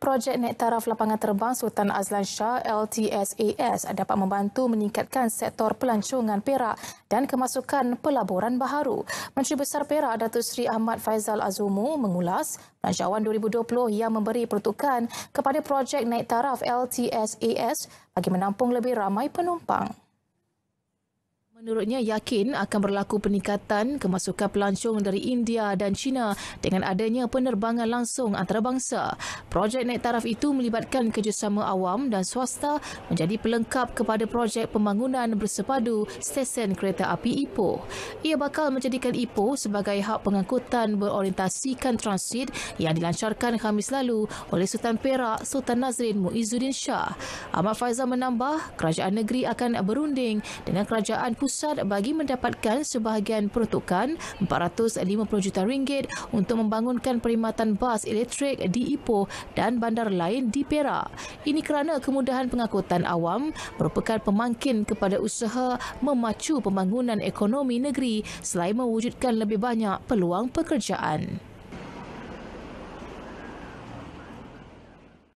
Projek naik taraf lapangan terbang Sultan Azlan Shah LTSAS dapat membantu meningkatkan sektor pelancongan Perak dan kemasukan pelaburan baharu. Menteri Besar Perak Datuk Seri Ahmad Faizal Azumu mengulas pelancongan 2020 yang memberi peruntukan kepada projek naik taraf LTSAS bagi menampung lebih ramai penumpang. Menurutnya yakin akan berlaku peningkatan kemasukan pelancong dari India dan China dengan adanya penerbangan langsung antarabangsa. Projek naik taraf itu melibatkan kerjasama awam dan swasta menjadi pelengkap kepada projek pembangunan bersepadu stesen kereta api Ipoh. Ia bakal menjadikan Ipoh sebagai hak pengangkutan berorientasikan transit yang dilancarkan Khamis lalu oleh Sultan Perak Sultan Nazrin Muizuddin Shah. Ahmad Faizal menambah kerajaan negeri akan berunding dengan kerajaan pusat Mossad bagi mendapatkan sebahagian peruntukan 450 juta ringgit untuk membangunkan perkhidmatan bas elektrik di Ipoh dan bandar lain di Perak. Ini kerana kemudahan pengangkutan awam merupakan pemangkin kepada usaha memacu pembangunan ekonomi negeri selain mewujudkan lebih banyak peluang pekerjaan.